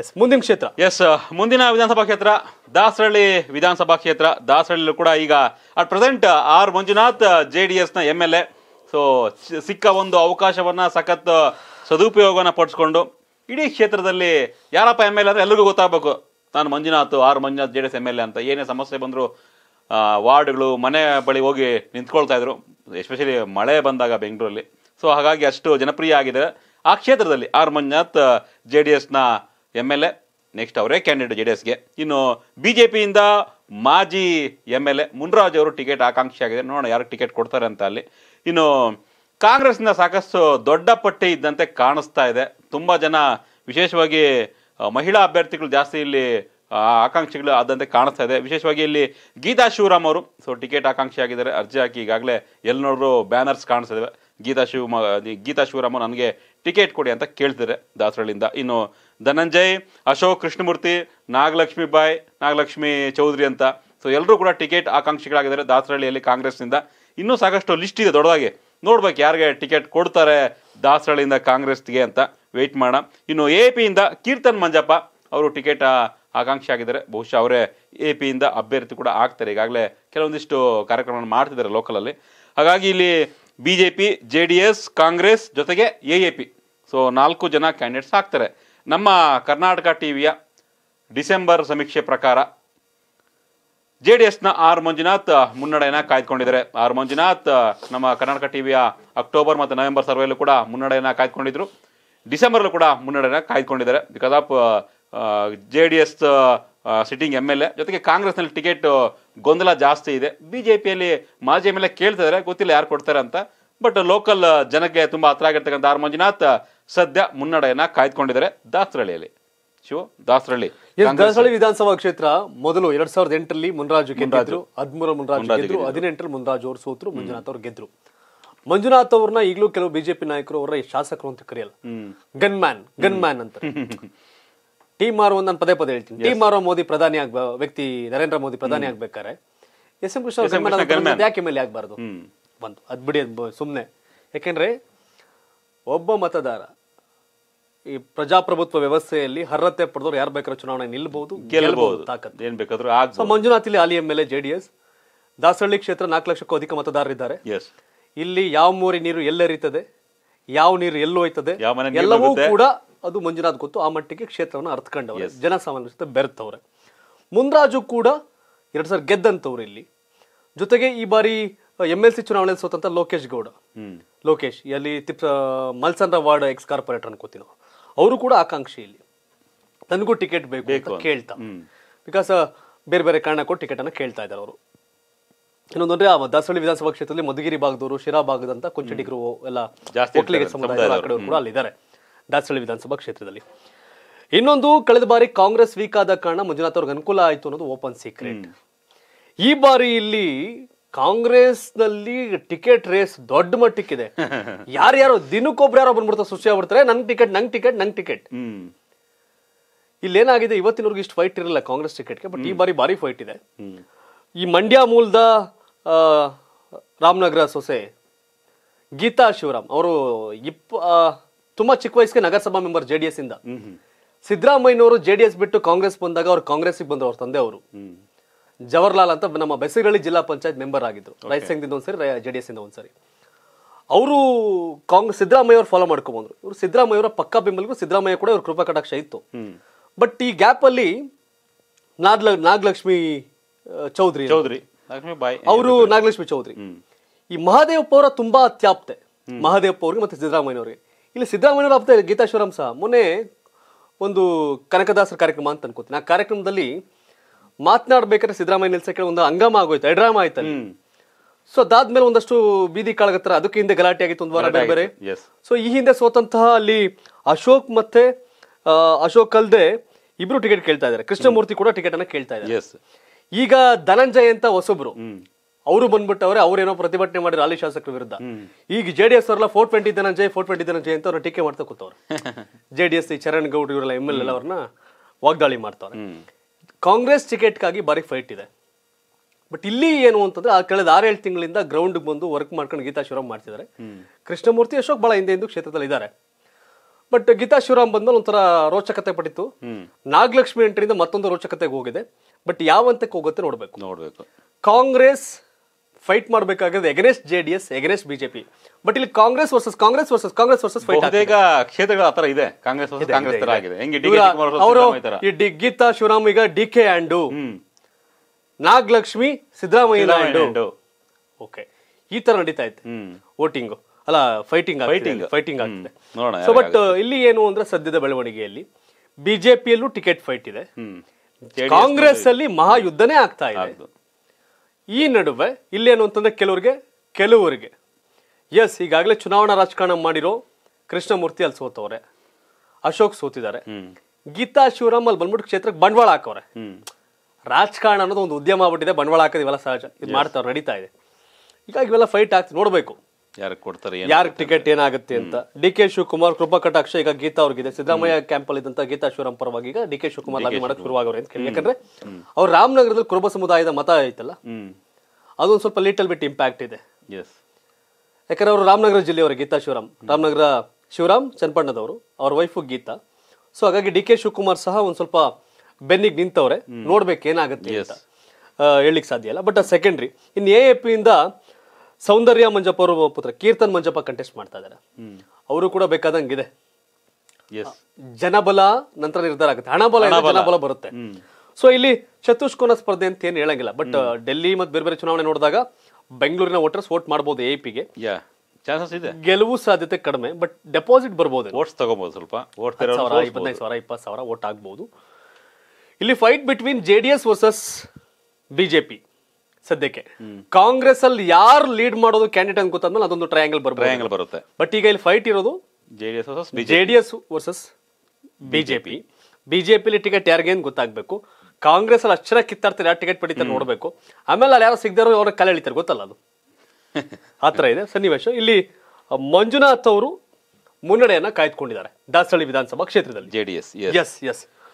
S ಮುಂದಿನ ಕ್ಷೇತ್ರ S uh, ಮುಂದಿನ ವಿಧಾನಸಭಾ ಕ್ಷೇತ್ರ ದಾಸರಳ್ಳಿ ವಿಧಾನಸಭಾ ಕ್ಷೇತ್ರ ದಾಸರಳ್ಳಿಲೂ ಕೂಡ ಈಗ at present R Manjunath J D ಎಸ್ನ ಎಮ್ ಎಲ್ ಎ ಸೊ ಸಿಕ್ಕ ಒಂದು ಅವಕಾಶವನ್ನ ಸಖತ್ uh, ಸದುಪಯೋಗವನ್ನ ಪಡಿಸ್ಕೊಂಡು ಇಡೀ ಕ್ಷೇತ್ರದಲ್ಲಿ ಯಾರಪ್ಪ ಎಮ್ ಎಲ್ ಎ ಅಂದ್ರೆ ಎಲ್ಲರಿಗೂ ಗೊತ್ತಾಗಬೇಕು ನಾನು Manjunath R Manjunath J D S M L A ಅಂತ ಏನೇ ಸಮಸ್ಯೆ ಬಂದರೂ ವಾರ್ಡ್ಗಳು ಮನೆ ಬಳಿ ಹೋಗಿ ನಿಂತ್ಕೊಳ್ತಾ ಇದ್ರು ಎಸ್ಪೆಷಲಿ ಮಳೆ ಬಂದಾಗ ಬೆಂಗಳೂರಲ್ಲಿ ಸೊ ಹಾಗಾಗಿ ಅಷ್ಟು ಜನಪ್ರಿಯ ಆಗಿದೆ ಆ ಕ್ಷೇತ್ರದಲ್ಲಿ ಆರ್ ಮಂಜುನಾಥ್ ಜೆ ಡಿ ಎಸ್ನ ಎಮ್ ಎಲ್ ಎ ನೆಕ್ಸ್ಟ್ ಅವರೇ ಕ್ಯಾಂಡಿಡೇಟ್ ಜೆ ಡಿ ಎಸ್ಗೆ ಇನ್ನು ಬಿ ಜೆ ಪಿಯಿಂದ ಮಾಜಿ ಎಮ್ ಎಲ್ ಎ ಮುನ್ರಾಜ್ ಅವರು ಟಿಕೆಟ್ ಆಕಾಂಕ್ಷಿ ಆಗಿದೆ ನೋಡೋಣ ಯಾರು ಟಿಕೆಟ್ ಕೊಡ್ತಾರೆ ಅಂತ ಅಲ್ಲಿ ಇನ್ನು ಕಾಂಗ್ರೆಸ್ನಿಂದ ಸಾಕಷ್ಟು ದೊಡ್ಡ ಪಟ್ಟಿ ಇದ್ದಂತೆ ಕಾಣಿಸ್ತಾ ಇದೆ ತುಂಬ ಜನ ವಿಶೇಷವಾಗಿ ಮಹಿಳಾ ಅಭ್ಯರ್ಥಿಗಳು ಜಾಸ್ತಿ ಇಲ್ಲಿ ಆಕಾಂಕ್ಷಿಗಳು ಆದಂತೆ ಕಾಣಿಸ್ತಾ ಇದೆ ವಿಶೇಷವಾಗಿ ಇಲ್ಲಿ ಗೀತಾ ಶಿವರಾಮ್ ಅವರು ಸೊ ಟಿಕೆಟ್ ಆಕಾಂಕ್ಷಿ ಆಗಿದ್ದಾರೆ ಅರ್ಜಿ ಹಾಕಿ ಈಗಾಗಲೇ ಎಲ್ಲಿ ನೋಡಿದ್ರು ಬ್ಯಾನರ್ಸ್ ಕಾಣಿಸ್ತಿದೆ ಗೀತಾ ಶಿವಮ ಗೀತಾ ಶಿವರಾಮ ನನಗೆ ಟಿಕೆಟ್ ಕೊಡಿ ಅಂತ ಕೇಳ್ತಿದ್ದಾರೆ ದಾಸರಳ್ಳಿಯಿಂದ ಇನ್ನು ಧನಂಜಯ್ ಅಶೋಕ್ ಕೃಷ್ಣಮೂರ್ತಿ ನಾಗಲಕ್ಷ್ಮಿ ಬಾಯ್ ನಾಗಲಕ್ಷ್ಮಿ ಚೌಧರಿ ಅಂತ ಸೊ ಎಲ್ಲರೂ ಕೂಡ ಟಿಕೆಟ್ ಆಕಾಂಕ್ಷಿಗಳಾಗಿದ್ದಾರೆ ದಾಸರಳ್ಳಿಯಲ್ಲಿ ಕಾಂಗ್ರೆಸ್ನಿಂದ ಇನ್ನೂ ಸಾಕಷ್ಟು ಲಿಸ್ಟ್ ಇದೆ ದೊಡ್ಡದಾಗಿ ನೋಡ್ಬೇಕು ಯಾರಿಗೆ ಟಿಕೆಟ್ ಕೊಡ್ತಾರೆ ದಾಸರಳ್ಳಿಯಿಂದ ಕಾಂಗ್ರೆಸ್ಗೆ ಅಂತ ವೆಯ್ಟ್ ಮಾಡೋಣ ಇನ್ನು ಎ ಪಿಯಿಂದ ಕೀರ್ತನ್ ಮಂಜಪ್ಪ ಅವರು ಟಿಕೆಟ್ ಆಕಾಂಕ್ಷಿ ಆಗಿದ್ದಾರೆ ಬಹುಶಃ ಅವರೇ ಎ ಪಿಯಿಂದ ಅಭ್ಯರ್ಥಿ ಕೂಡ ಆಗ್ತಾರೆ ಈಗಾಗಲೇ ಕೆಲವೊಂದಿಷ್ಟು ಕಾರ್ಯಕ್ರಮವನ್ನು ಮಾಡ್ತಿದ್ದಾರೆ ಲೋಕಲಲ್ಲಿ ಹಾಗಾಗಿ ಇಲ್ಲಿ B J P J D S Congress ಜೊತೆಗೆ ಎ ಎ ಪಿ ಸೊ ನಾಲ್ಕು ಜನ ಕ್ಯಾಂಡಿಡೇಟ್ಸ್ ಆಗ್ತಾರೆ ನಮ್ಮ ಕರ್ನಾಟಕ ಟಿ ವಿಯ ಡಿಸೆಂಬರ್ ಸಮೀಕ್ಷೆ ಪ್ರಕಾರ ಜೆ ಡಿ ಎಸ್ನ ಆರ್ ಮಂಜುನಾಥ್ ಮುನ್ನಡೆಯನ್ನು ಕಾಯ್ದುಕೊಂಡಿದ್ದಾರೆ ಆರ್ ಮಂಜುನಾಥ್ ನಮ್ಮ ಕರ್ನಾಟಕ ಟಿ ವಿಯ ಅಕ್ಟೋಬರ್ ಮತ್ತು ನವೆಂಬರ್ ಸರ್ವೆಯಲ್ಲೂ ಕೂಡ ಮುನ್ನಡೆಯನ್ನು ಕಾಯ್ದುಕೊಂಡಿದ್ರು ಡಿಸೆಂಬರ್ಲೂ ಕೂಡ ಮುನ್ನಡೆಯನ್ನು ಕಾಯ್ದುಕೊಂಡಿದ್ದಾರೆ because of J D S sitting M L A ಜೊತೆಗೆ ಕಾಂಗ್ರೆಸ್ನಲ್ಲಿ ಟಿಕೆಟ್ ಗೊಂದಲ ಜಾಸ್ತಿ ಇದೆ ಬಿ ಜೆ ಪಿಯಲ್ಲಿ ಮಾಜಿ ಎಮ್ ಎಲ್ ಎ ಕೇಳ್ತಿದ್ದಾರೆ ಗೊತ್ತಿಲ್ಲ ಯಾರು ಕೊಡ್ತಾರೆ ಅಂತ ಬಟ್ ಲೋಕಲ್ uh, ಜನಕ್ಕೆ ತುಂಬ ಹತ್ರ ಆಗಿರ್ತಕ್ಕಂಥ ಆರ್ ಮಂಜುನಾಥ್ uh, ಸದ್ಯ ಮುನ್ನಡೆಯನ್ನ ಕಾಯ್ದುಕೊಂಡಿದ್ದಾರೆ ದಾಸರಳ್ಳಿಯಲ್ಲಿ ಶಿವ ದಾಸರಳ್ಳಿ ದಾಸರಳ್ಳಿ ವಿಧಾನಸಭಾ ಕ್ಷೇತ್ರ ಮೊದಲು ಎರಡ್ ಸಾವಿರದ ಎಂಟರಲ್ಲಿ ಮುನ್ರಾಜು ಗೆದ್ದರು ಹದಿಮೂರ ಮುನ್ರಾಜು ಹದಿನೆಂಟರಲ್ಲಿ ಮುನ್ರಾಜ್ ಅವರು ಸೋತರು ಮಂಜುನಾಥ್ ಅವರು ಗೆದ್ರು ಮಂಜುನಾಥ್ ಅವ್ರನ್ನ ಈಗಲೂ ಕೆಲವು ಬಿಜೆಪಿ ನಾಯಕರು ಅವರ ಶಾಸಕರು ಅಂತ ಕರೆಯಲ್ಲ ಗನ್ ಮ್ಯಾನ್ ಗನ್ ಮ್ಯಾನ್ ಅಂತ ಟಿ ಮಾರೋ ನಾನು ಪದೇ ಪದೇ ಹೇಳ್ತೀನಿ ಟಿ ಮಾರೋ ಮೋದಿ ಪ್ರಧಾನಿ ಆಗ ವ್ಯಕ್ತಿ ನರೇಂದ್ರ ಮೋದಿ ಪ್ರಧಾನಿ ಆಗ್ಬೇಕಾರೆ ಎಸ್ ಎಂ ಕೃಷ್ಣ ಯಾಕೆ ಮೇಲೆ ಬಂತು ಅದು ಬಿಡಿ ಅದು ಸುಮ್ಮನೆ ಯಾಕೆಂದರೆ ಒಬ್ಬ ಮತದಾರ ಈ ಪ್ರಜಾಪ್ರಭುತ್ವ ವ್ಯವಸ್ಥೆಯಲ್ಲಿ ಅರ್ಹತೆ ಪಡೆದವರು ಯಾರು ಬೇಕಾದ್ರೂ ಚುನಾವಣೆ ನಿಲ್ಬಹುದು ಗೆಲ್ಲಬಹುದು ಏನು ಬೇಕಾದರೂ ಸೊ ಮಂಜುನಾಥ್ ಇಲ್ಲಿ ಅಲಿ M L A J D S ಕ್ಷೇತ್ರ ನಾಲ್ಕು ಲಕ್ಷಕ್ಕೂ ಅಧಿಕ ಮತದಾರರಿದ್ದಾರೆ ಇಲ್ಲಿ ಯಾವ ಮೋರಿ ನೀರು ಎಲ್ಲರಿತದೆ ಯಾವ ನೀರು ಎಲ್ಲೋಯ್ತದೆ ಎಲ್ಲವೂ ಕೂಡ ಅದು ಮಂಜುನಾಥ್ ಗೊತ್ತು ಆ ಮಟ್ಟಿಗೆ ಕ್ಷೇತ್ರವನ್ನು ಅರ್ಥಕೊಂಡವ್ರೆ ಜನಸಾಮಾನ್ಯರ ಜೊತೆ ಬೆರೆತವ್ರೆ ಮುಂದ್ರಾಜು ಕೂಡ ಎರಡು ಸಾವಿರ ಗೆದ್ದಂತವ್ರು ಇಲ್ಲಿ ಜೊತೆಗೆ ಈ ಬಾರಿ ಎಂ ಎಲ್ ಸಿ ಚುನಾವಣೆಯಲ್ಲಿ ಸೋತಂತ ಲೋಕೇಶ್ ಗೌಡ ಲೋಕೇಶ್ ಅಲ್ಲಿ Tippa Malsandra ward ex corporator ಅನ್ಕೋತೀನಿ ಅವರು ಕೂಡ ಆಕಾಂಕ್ಷಿ ಇಲ್ಲಿ ನನಗೂ ಟಿಕೆಟ್ ಬೇಕು ಅಂತ ಕೇಳ್ತಾ ಬಿಕಾಸ್ ಬೇರೆ ಬೇರೆ ಕಾರಣಕ್ಕೂ ಟಿಕೆಟ್ ಅನ್ನ ಕೇಳ್ತಾ ಇದ್ದಾರೆ ಅವರು ಇನ್ನೊಂದು ಆ ದಾಸವಳ್ಳಿ ವಿಧಾನಸಭಾ ಕ್ಷೇತ್ರದಲ್ಲಿ ಮಧುಗಿರಿ ಭಾಗದವರು ಶಿರಾ ಭಾಗದಂತ ಕೊಂಚಡಿಗರು ಎಲ್ಲ ಒಕ್ಕಲಿಗ ಸಮುದಾಯ ಕೂಡ ಅಲ್ಲಿದ್ದಾರೆ ದಾಸವಳ್ಳಿ ವಿಧಾನಸಭಾ ಕ್ಷೇತ್ರದಲ್ಲಿ ಇನ್ನೊಂದು ಕಳೆದ ಬಾರಿ ಕಾಂಗ್ರೆಸ್ ವೀಕ್ ಆದ ಕಾರಣ ಮಂಜುನಾಥ್ ಅವ್ರಿಗೆ ಅನುಕೂಲ ಆಯಿತು ಅನ್ನೋದು ಓಪನ್ ಸೀಕ್ರೆಟ್ ಈ ಬಾರಿ ಇಲ್ಲಿ ಕಾಂಗ್ರೆಸ್ ನಲ್ಲಿ ಟಿಕೆಟ್ ರೇಸ್ ದೊಡ್ಡ ಮಟ್ಟಕ್ಕಿದೆ ಯಾರ್ಯಾರು ದಿನಕ್ಕೊಬ್ರು ಯಾರೋ ಬಂದ್ಬಿಡ್ತಾರೆ ಸೃಷ್ಟಿ ಆಗ್ಬಿಡ್ತಾರೆ ನಂಗೆ ಟಿಕೆಟ್ ನಂಗ್ ಟಿಕೆಟ್ ನಂಗೆ ಟಿಕೆಟ್ ಇಲ್ಲೇನಾಗಿದೆ ಇವತ್ತಿನವರೆಗೂ ಇಷ್ಟು ಫೈಟ್ ಇರಲ್ಲ ಕಾಂಗ್ರೆಸ್ ಟಿಕೆಟ್ಗೆ ಬಟ್ ಈ ಬಾರಿ ಭಾರಿ ಫೈಟ್ ಇದೆ ಈ ಮಂಡ್ಯ ಮೂಲದ ರಾಮನಗರ ಸೊಸೆ ಗೀತಾ ಶಿವರಾಮ್ ಅವರು ಇಪ್ಪ ತುಂಬಾ ಚಿಕ್ಕ ವಯಸ್ಸಿಗೆ ನಗರಸಭಾ ಮೆಂಬರ್ ಜೆ ಡಿ ಎಸ್ ಇಂದ ಸಿದ್ದರಾಮಯ್ಯನವರು ಜೆಡಿಎಸ್ ಬಿಟ್ಟು ಕಾಂಗ್ರೆಸ್ ಬಂದಾಗ ಅವ್ರು ಕಾಂಗ್ರೆಸ್ಗೆ ಬಂದ್ರು ಅವ್ರ ತಂದೆ ಅವರು ಜವಹರ್ಲಾಲ್ ಅಂತ ನಮ್ಮ ಬೆಸಗಳ್ಳಿ ಜಿಲ್ಲಾ ಪಂಚಾಯತ್ ಮೆಂಬರ್ ಆಗಿದ್ರು ರೈತ ಸಂಘದಿಂದ ಒಂದ್ಸರಿ ಜೆ ಡಿ ಎಸ್ ಇಂದ ಒಂದ್ಸರಿ ಅವರು ಕಾಂಗ್ರೆಸ್ ಸಿದ್ದರಾಮಯ್ಯ ಅವ್ರು ಫಾಲೋ ಮಾಡ್ಕೊಬಂದ್ರು ಇವರು ಸಿದ್ದರಾಮಯ್ಯವರ ಪಕ್ಕ ಬೆಂಬಲಿಗೂ ಸಿದ್ದರಾಮಯ್ಯ ಕೂಡ ಇವ್ರ ಕೃಪಾ ಕಟಾಕ್ಷ ಇತ್ತು ಬಟ್ ಈ ಗ್ಯಾಪ್ ಅಲ್ಲಿ ನಾಗ್ಲ ನಾಗಲಕ್ಷ್ಮಿ ಚೌಧರಿ ಚೌಧರಿ ಅವರು ನಾಗಲಕ್ಷ್ಮಿ ಚೌಧರಿ ಈ ಮಹಾದೇವಪ್ಪ ಅವರ ತುಂಬಾ ಅತ್ಯಾಪ್ತೆ ಮಹಾದೇವಪ್ಪ ಅವ್ರಿಗೆ ಮತ್ತೆ ಸಿದ್ದರಾಮಯ್ಯವ್ರಿಗೆ ಇಲ್ಲಿ ಸಿದ್ದರಾಮಯ್ಯ ಅವ್ರ ಗೀತಾ ಸಹ ಮೊನ್ನೆ ಒಂದು ಕನಕದಾಸರ ಕಾರ್ಯಕ್ರಮ ಅಂತ ಅನ್ಕೋತೀನಿ ಆ ಕಾರ್ಯಕ್ರಮದಲ್ಲಿ ಮಾತನಾಡ್ಬೇಕಾದ್ರೆ ಸಿದ್ದರಾಮಯ್ಯ ನಿಲ್ಸಕ್ಕೆ ಒಂದು ಅಂಗಮ ಆಗೋಯ್ತು ಡ್ರಾಮಾ ಆಯ್ತು ಸೊ ಅದಾದ್ಮೇಲೆ ಒಂದಷ್ಟು ಬೀದಿ ಕಾಳಗತ್ತರ ಅದಕ್ಕೆ ಹಿಂದೆ ಗಲಾಟೆ ಆಗಿತ್ತು ಒಂದು ವಾರ ಬೇರೆ ಬೇರೆ ಸೊ ಈ ಹಿಂದೆ ಸೋತಂತಹ ಅಲ್ಲಿ ಅಶೋಕ್ ಮತ್ತೆ ಅಶೋಕ್ ಅಲ್ದೆ ಇಬ್ರು ಟಿಕೆಟ್ ಕೇಳ್ತಾ ಇದಾರೆ ಕೃಷ್ಣಮೂರ್ತಿ ಕೂಡ ಟಿಕೆಟ್ ಅನ್ನ ಕೇಳ್ತಾ ಇದ್ದಾರೆ ಈಗ ಧನಂಜಯ ಅಂತ ಹೊಸೊಬ್ರು ಅವರು ಬಂದ್ಬಿಟ್ಟು ಅವ್ರ ಏನೋ ಪ್ರತಿಭಟನೆ ಮಾಡಿ ಅಲ್ಲಿ ಶಾಸಕರ ವಿರುದ್ಧ ಈಗ ಜೆ ಡಿ ಎಸ್ ಅವರೆಲ್ಲ four twenty Dhananjaya four twenty Dhananjaya ಅಂತ ಅವ್ರ ಟೀಕೆ ಮಾಡ್ತಾ ಕೂತವ್ರು J D S Charan Gowda ಇವರೆಲ್ಲ ಎಮ್ ಎಲ್ ಎಲ್ ಅವ್ರನ್ನ ವಾಗ್ದಾಳಿ ಮಾಡ್ತಾರೆ ಕಾಂಗ್ರೆಸ್ ಟಿಕೆಟ್ಗಾಗಿ ಭಾರಿ ಫೈಟ್ ಇದೆ ಬಟ್ ಇಲ್ಲಿ ಏನು ಅಂತಂದ್ರೆ ಆ ಕಳೆದ ಆರೇಳು ತಿಂಗಳಿಂದ ಗ್ರೌಂಡ್ ಬಂದು ವರ್ಕ್ ಮಾಡ್ಕೊಂಡು ಗೀತಾ ಶಿವರಾಮ್ ಮಾಡ್ತಿದ್ದಾರೆ ಕೃಷ್ಣಮೂರ್ತಿ ಅಶೋಕ್ ಬಹಳ ಹಿಂದೆ ಹಿಂದೂ ಕ್ಷೇತ್ರದಲ್ಲಿ ಇದ್ದಾರೆ ಬಟ್ ಗೀತಾ ಶಿವರಾಮ್ ಬಂದ್ಮೇಲೆ ಒಂಥರ ರೋಚಕತೆ ಪಡಿತು ನಾಗಲಕ್ಷ್ಮಿ ಎಂಟ್ರಿಂದ ಮತ್ತೊಂದು ರೋಚಕತೆಗೆ ಹೋಗಿದೆ ಬಟ್ ಯಾವಂತಕ್ಕೆ ಹೋಗುತ್ತೆ ನೋಡ್ಬೇಕು ನೋಡ್ಬೇಕು ಕಾಂಗ್ರೆಸ್ ಫೈಟ್ ಮಾಡಬೇಕಾಗಿರೋದು against J D S BJP but ಇಲ್ಲಿ Congress versus Congress versus Congress versus fight ಈಗ ಕ್ಷೇತ್ರಗಳ ಆತರ ಇದೆ ಕಾಂಗ್ರೆಸ್ ಕಾಂಗ್ರೆಸ್ ತರ ಆಗಿದೆ ಅವರು ಈ ಡಿ ಗೀತಾ ಈಗ D K and Nagalakshmi Siddaramaiah okay ಈ ತರ ನಡೀತಾ ಇತ್ತು ವೋಟಿಂಗ್ ಅಲ್ಲ ಫೈಟಿಂಗ್ ಫೈಟಿಂಗ್ ಫೈಟಿಂಗ್ ಆಗ್ತಿದೆ ಸೊ ಬಟ್ ಇಲ್ಲಿ ಏನು ಅಂದ್ರೆ ಸದ್ಯದ ಬೆಳವಣಿಗೆಯಲ್ಲಿ ಬಿಜೆಪಿಯಲ್ಲೂ ಟಿಕೆಟ್ ಫೈಟ್ ಇದೆ ಕಾಂಗ್ರೆಸ್ ಅಲ್ಲಿ ಮಹಾಯುದ್ಧನೇ ಆಗ್ತಾ ಇದೆ ಈ ನಡುವೆ ಇಲ್ಲೇನು ಅಂತಂದರೆ ಕೆಲವರಿಗೆ ಕೆಲವರಿಗೆ ಎಸ್ ಈಗಾಗಲೇ ಚುನಾವಣಾ ರಾಜಕಾರಣ ಮಾಡಿರೋ ಕೃಷ್ಣಮೂರ್ತಿ ಅಲ್ಲಿ ಸೋತವ್ರೆ ಅಶೋಕ್ ಸೋತಿದ್ದಾರೆ ಗೀತಾ ಶಿವರಾಮ್ ಅಲ್ಲಿ ಬಂದ್ಬಿಟ್ಟು ಕ್ಷೇತ್ರಕ್ಕೆ ಬಂಡವಾಳ ಹಾಕೋರೆ ರಾಜಕಾರಣ ಅನ್ನೋದು ಒಂದು ಉದ್ಯಮ ಆಗ್ಬಿಟ್ಟಿದೆ ಬಂಡವಾಳ ಹಾಕೋದು ಇವೆಲ್ಲ ಸಹಜ ಇದು ಮಾಡ್ತಾವ್ರೆ ನಡೀತಾ ಇದೆ ಹೀಗಾಗಿ ಇವೆಲ್ಲ ಫೈಟ್ ಆಗ್ತದೆ ನೋಡಬೇಕು ಯಾರಿಗೆ ಕೊಡ್ತಾರೆ ಯಾರಿಗೆ ಟಿಕೆಟ್ ಏನಾಗುತ್ತೆ ಅಂತ ಡಿ ಕೆ ಶಿವಕುಮಾರ್ ಕೃಪಾ ಕಟಾಕ್ಷ ಈಗ ಗೀತಾ ಅವ್ರಿಗಿದೆ ಸಿದ್ದರಾಮಯ್ಯ ಕ್ಯಾಂಪ್ ಅಲ್ಲಿ ಇದ್ದಂತ ಗೀತಾ ಶಿವರಾಮ್ ಪರವಾಗಿ ಈಗ ಡಿ ಕೆ ಶಿವಕುಮಾರ್ ಲಾಬಿ ಮಾಡಕ್ ಶುರುವಾಗವ್ರೆ ಅಂತ ಕೇಳಿ ಯಾಕಂದ್ರೆ ಅವ್ರು ರಾಮನಗರದಲ್ಲಿ ಕುರುಬ ಸಮುದಾಯದ ಮತ ಐತಲ್ಲ ಅದೊಂದು ಸ್ವಲ್ಪ ಲಿಟಲ್ ಬಿಟ್ ಇಂಪ್ಯಾಕ್ಟ್ ಇದೆ ಯಾಕಂದ್ರೆ ಅವರು ರಾಮನಗರ ಜಿಲ್ಲೆಯವರು ಗೀತಾ ಶಿವರಾಮ್ ರಾಮನಗರ ಶಿವರಾಮ್ ಚನ್ನಪಣ್ಣದವರು ಅವ್ರ ವೈಫು ಗೀತಾ ಸೊ ಹಾಗಾಗಿ ಡಿ ಕೆ ಶಿವಕುಮಾರ್ ಸಹ ಒಂದ್ ಸ್ವಲ್ಪ ಬೆನ್ನಿಗೆ ನಿಂತವ್ರೆ ನೋಡ್ಬೇಕು ಏನಾಗುತ್ತೆ ಅಂತ ಸಾಧ್ಯ ಇಲ್ಲ but secondary in A A Soundarya Manjappa ಅವರು ಪುತ್ರ ಕೀರ್ತನ್ ಮಂಜಪ್ಪ ಕಂಟೆಸ್ಟ್ ಮಾಡ್ತಾ ಇದ್ದಾರೆ ಅವರು ಕೂಡ ಬೇಕಾದಂಗಿದೆ ಜನಬಲ ನಂತರ ನಿರ್ಧಾರ ಆಗುತ್ತೆ ಹಣಬಲ ಜನಬಲ ಬರುತ್ತೆ ಸೊ ಇಲ್ಲಿ ಚತುಷ್ಕೋನ ಸ್ಪರ್ಧೆ ಅಂತ ಏನು ಹೇಳಂಗಿಲ್ಲ ಬಟ್ ಡೆಲ್ಲಿ ಮತ್ತೆ ಬೇರೆ ಬೇರೆ ಚುನಾವಣೆ ನೋಡಿದಾಗ ಬೆಂಗಳೂರಿನ ವೋಟರ್ಸ್ ವೋಟ್ ಮಾಡಬಹುದು ಎ ಪಿಗೆ ಚಾನ್ಸಸ್ ಇದೆ ಗೆಲುವು ಸಾಧ್ಯತೆ ಕಡಿಮೆ ಬಟ್ ಡೆಪಾಸಿಟ್ ಬರಬಹುದು ವೋಟ್ಸ್ ತಗೋಬಹುದು ಸ್ವಲ್ಪ ವೋಟ್ ಇಪ್ಪತ್ತೈದು ಸಾವಿರ ಇಪ್ಪತ್ತು ಸಾವಿರ ವೋಟ್ ಆಗ್ಬೋದು ಇಲ್ಲಿ fight between J D S versus BJP ಸದ್ಯಕ್ಕೆ ಕಾಂಗ್ರೆಸ್ ಅಲ್ಲಿ ಯಾರು ಲೀಡ್ ಮಾಡೋದು ಕ್ಯಾಂಡಿಡೇಟ್ ಅಂತ ಗೊತ್ತಾದ್ಮೇಲೆ ಅದೊಂದು ಟ್ರಯಾಂಗಲ್ ಬರುತ್ತೆ ಟ್ರಯಾಂಗಲ್ ಬರುತ್ತೆ ಬಟ್ ಈಗ ಇಲ್ಲಿ ಫೈಟ್ ಇರೋದು ಜೆಡಿಎಸ್ ವರ್ಸಸ್ ಜೆಡಿಎಸ್ ಬಿಜೆಪಿ ಬಿಜೆಪಿಲಿ ಟಿಕೆಟ್ ಯಾರಿಗೆ ಅಂತ ಗೊತ್ತಾಗಬೇಕು ಕಾಂಗ್ರೆಸ್ ಅಲ್ಲಿ ಅಚ್ಚರ ಕಿತ್ತಾಡ್ತಾರೆ ಯಾರು ಟಿಕೆಟ್ ಪಡಿತಾರೆ ನೋಡಬೇಕು ಆಮೇಲೆ ಅಲ್ಲಿ ಯಾರು ಸಿಗದಾರೋ ಅವ್ರ ಕಲೆ ಎಳಿತಾರೆ ಗೊತ್ತಲ್ಲ ಅದು ಆ ಇದೆ ಸನ್ನಿವೇಶ ಇಲ್ಲಿ ಮಂಜುನಾಥ್ ಅವರು ಮುನ್ನಡೆಯನ್ನ ಕಾಯ್ದುಕೊಂಡಿದ್ದಾರೆ ದಾಸಳ್ಳಿ ವಿಧಾನಸಭಾ ಕ್ಷೇತ್ರದಲ್ಲಿ ಜೆಡಿಎಸ್ ಎಸ್ ಎಸ್